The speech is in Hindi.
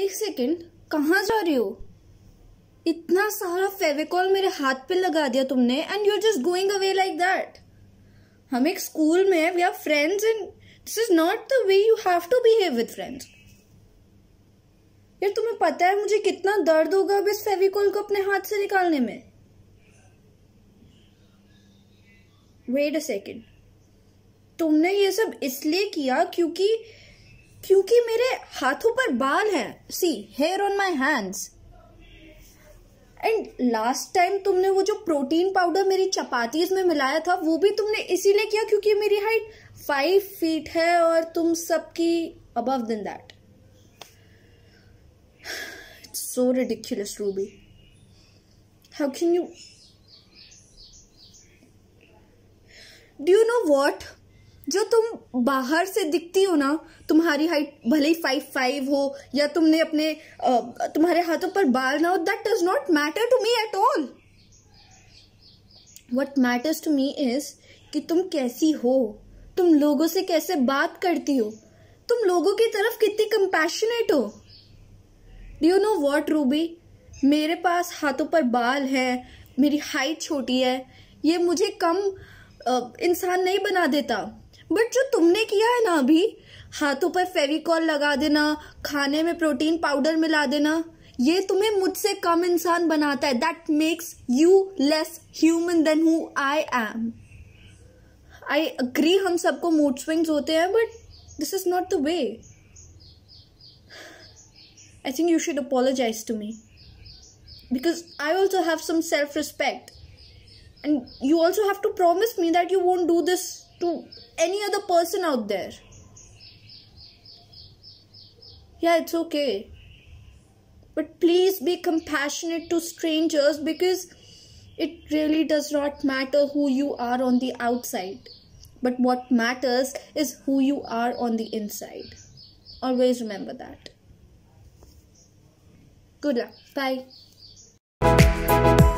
एक सेकेंड कहाँ जा रही हो इतना सारा फेविकॉल मेरे हाथ पे लगा दिया तुमने and you are just going away like that हम एक स्कूल में we are friends and this is not the way you have to behave with friends यार तुम्हें पता है मुझे कितना दर्द होगा अब इस फेविकॉल को अपने हाथ से निकालने में वेट अ सेकेंड तुमने ये सब इसलिए किया क्योंकि क्योंकि मेरे हाथों पर बाल है see hair on my hands and last time तुमने वो जो प्रोटीन पाउडर मेरी चपातीज में मिलाया था वो भी तुमने इसीलिए किया क्योंकि मेरी हाइट फाइव फीट है और तुम सबकी अबव दिन that so ridiculous Ruby how can you do you know what जो तुम बाहर से दिखती हो ना तुम्हारी हाइट भले ही फाइव फाइव हो या तुमने अपने तुम्हारे हाथों पर बाल ना हो that does not matter to me at all what matters to me is कि तुम कैसी हो तुम लोगों से कैसे बात करती हो तुम लोगों की तरफ कितनी कंपैशनेट हो do you know what Ruby मेरे पास हाथों पर बाल हैं मेरी हाइट छोटी है ये मुझे कम इंसान नहीं बना देता बट जो तुमने किया है ना अभी हाथों पर फेविकॉल लगा देना खाने में प्रोटीन पाउडर मिला देना ये तुम्हें मुझसे कम इंसान बनाता है that makes you less human than who I am I agree हम सबको मूड स्विंग्स होते हैं but this is not the way I think you should apologise to me because I also have some self respect and you also have to promise me that you won't do this to any other person out there. Yeah, it's okay. But please be compassionate to strangers because it really does not matter who you are on the outside. But what matters is who you are on the inside. Always remember that. Good luck. Bye.